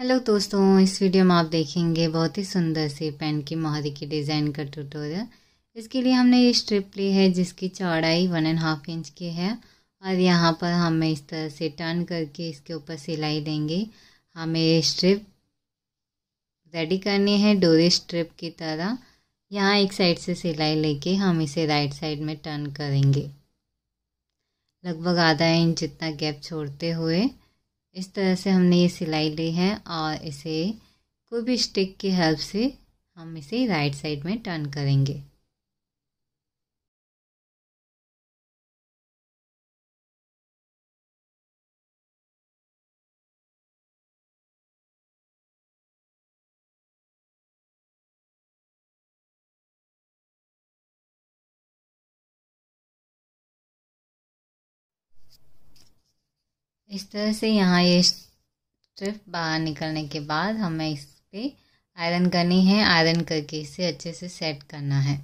hello दोस्तों इस video में आप देखेंगे बहुत ही सुंदर से पेन की मोहरी की डिज़ाइन का ट्यूटोरियल इसके लिए हमने ये स्ट्रिप ली है जिसकी चौड़ाई वन एंड हाफ इंच की है और यहाँ पर हमें इस तरह से टर्न करके इसके ऊपर सिलाई देंगे हमें ये स्ट्रिप रेडी करनी है डोरी स्ट्रिप की तरह यहाँ एक साइड से सिलाई लेके हम इसे राइट साइड में टर्न करेंगे लगभग आधा इंच जितना गैप छोड़ते हुए इस तरह से हमने ये सिलाई ली है और इसे कोई भी स्टिक की हेल्प से हम इसे राइट साइड में टर्न करेंगे इस तरह से यहाँ ये स्ट्रिप बाहर निकलने के बाद हमें इस पर आयरन करनी है आयरन करके इसे अच्छे से सेट करना है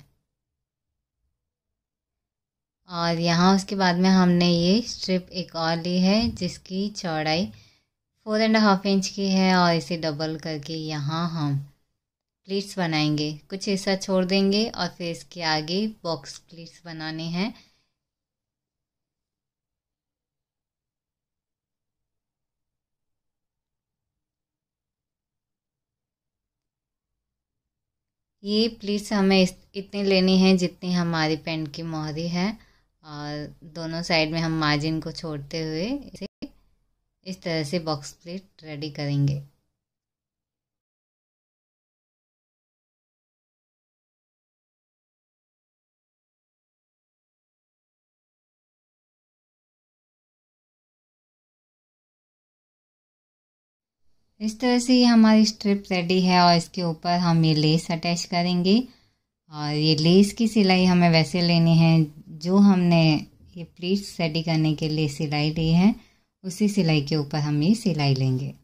और यहाँ उसके बाद में हमने ये स्ट्रिप एक और ली है जिसकी चौड़ाई फोर एंड हाफ इंच की है और इसे डबल करके यहाँ हम प्लीट्स बनाएंगे कुछ हिस्सा छोड़ देंगे और फिर इसके आगे बॉक्स प्लीट्स बनाने हैं ये प्लीज़ हमें इतनी लेनी है जितनी हमारी पेंट की मोहरी है और दोनों साइड में हम मार्जिन को छोड़ते हुए इसे इस तरह से बॉक्स प्लेट रेडी करेंगे इस तरह से ये हमारी स्ट्रिप रेडी है और इसके ऊपर हम ये लेस अटैच करेंगे और ये लेस की सिलाई हमें वैसे लेनी है जो हमने ये प्लीट्स रेडी करने के लिए सिलाई ली है उसी सिलाई के ऊपर हम ये सिलाई लेंगे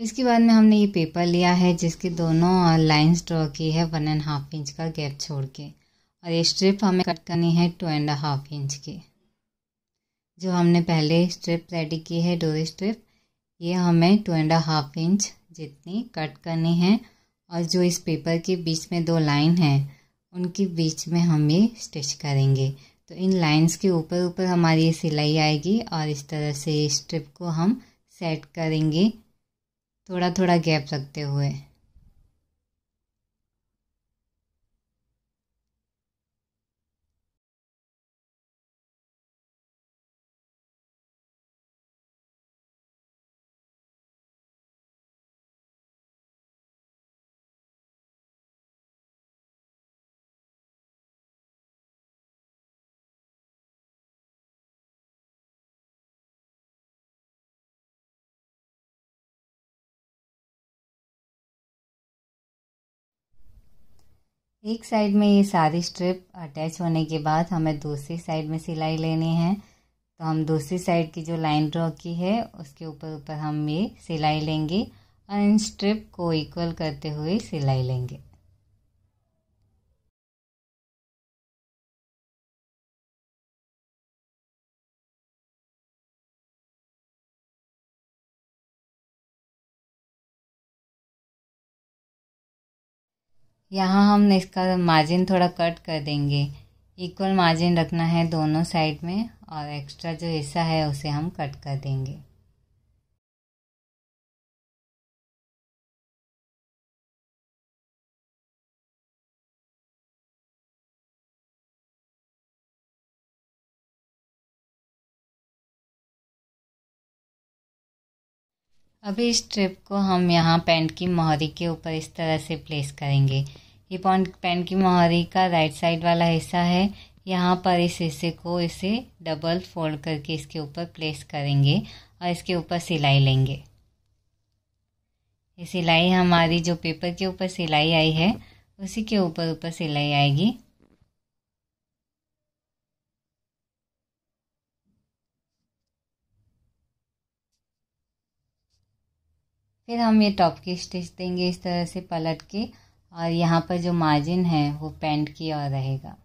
इसके बाद में हमने ये पेपर लिया है जिसके दोनों लाइंस ड्रॉ की है वन एंड हाफ इंच का गैप छोड़ के और ये स्ट्रिप हमें कट करनी है टू एंड हाफ इंच की जो हमने पहले स्ट्रिप रेडी की है डोरी स्ट्रिप ये हमें टू एंड हाफ इंच जितनी कट करनी है और जो इस पेपर के बीच में दो लाइन है उनके बीच में हम ये स्टिच करेंगे तो इन लाइंस के ऊपर ऊपर हमारी ये सिलाई आएगी और इस तरह से स्ट्रिप को हम सेट करेंगे थोड़ा थोड़ा गैप रखते हुए एक साइड में ये सारी स्ट्रिप अटैच होने के बाद हमें दूसरी साइड में सिलाई लेनी है तो हम दूसरी साइड की जो लाइन ड्रॉ की है उसके ऊपर ऊपर हम ये सिलाई लेंगे और इन स्ट्रिप को इक्वल करते हुए सिलाई लेंगे यहाँ हम इसका मार्जिन थोड़ा कट कर देंगे इक्वल मार्जिन रखना है दोनों साइड में और एक्स्ट्रा जो हिस्सा है उसे हम कट कर देंगे अभी इस स्ट्रिप को हम यहाँ पेंट की मोहरी के ऊपर इस तरह से प्लेस करेंगे ये पॉइंट पेन की मोहरी का राइट साइड वाला हिस्सा है यहाँ पर इस हिस्से को इसे डबल फोल्ड करके इसके ऊपर प्लेस करेंगे और इसके ऊपर सिलाई लेंगे ये सिलाई हमारी जो पेपर के ऊपर सिलाई आई है उसी के ऊपर ऊपर सिलाई आएगी फिर हम ये टॉप की स्टिच देंगे इस तरह से पलट के और यहाँ पर जो मार्जिन है वो पेंट की और रहेगा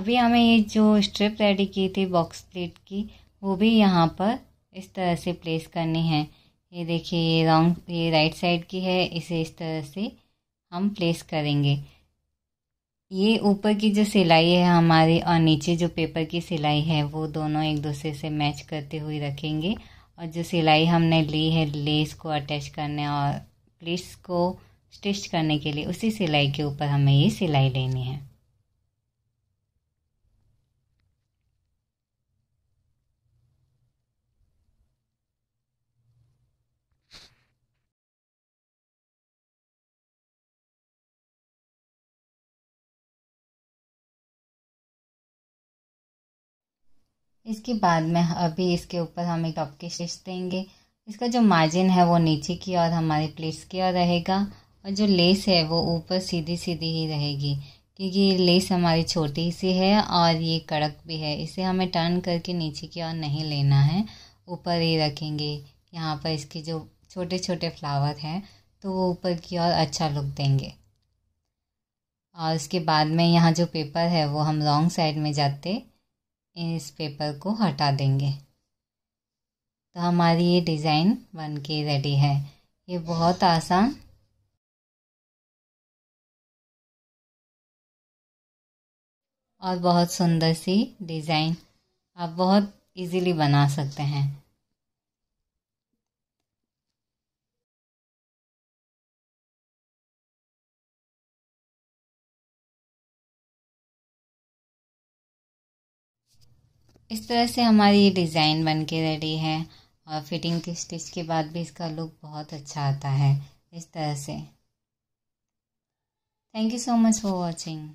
अभी हमें ये जो स्ट्रिप रेडी की थी बॉक्स प्लेट की वो भी यहाँ पर इस तरह से प्लेस करनी है ये देखिए ये रॉन्ग ये राइट साइड की है इसे इस तरह से हम प्लेस करेंगे ये ऊपर की जो सिलाई है हमारी और नीचे जो पेपर की सिलाई है वो दोनों एक दूसरे से मैच करते हुए रखेंगे और जो सिलाई हमने ली है लेस को अटैच करने और प्लीट्स को स्टिच करने के लिए उसी सिलाई के ऊपर हमें ये सिलाई लेनी है इसके बाद में अभी इसके ऊपर हम एक टॉप के शीश देंगे इसका जो मार्जिन है वो नीचे की ओर हमारे प्लेट्स की ओर रहेगा और जो लेस है वो ऊपर सीधी सीधी ही रहेगी क्योंकि ये लेस हमारी छोटी सी है और ये कड़क भी है इसे हमें टर्न करके नीचे की ओर नहीं लेना है ऊपर ही रखेंगे यहाँ पर इसके जो छोटे छोटे फ्लावर हैं तो वो ऊपर की ओर अच्छा लुक देंगे और इसके बाद में यहाँ जो पेपर है वो हम रॉन्ग साइड में जाते इस पेपर को हटा देंगे तो हमारी ये डिज़ाइन बन के रेडी है ये बहुत आसान और बहुत सुंदर सी डिज़ाइन आप बहुत इजीली बना सकते हैं इस तरह से हमारी डिज़ाइन बन के रेडी है और फिटिंग के स्टिच के बाद भी इसका लुक बहुत अच्छा आता है इस तरह से thank you so much for watching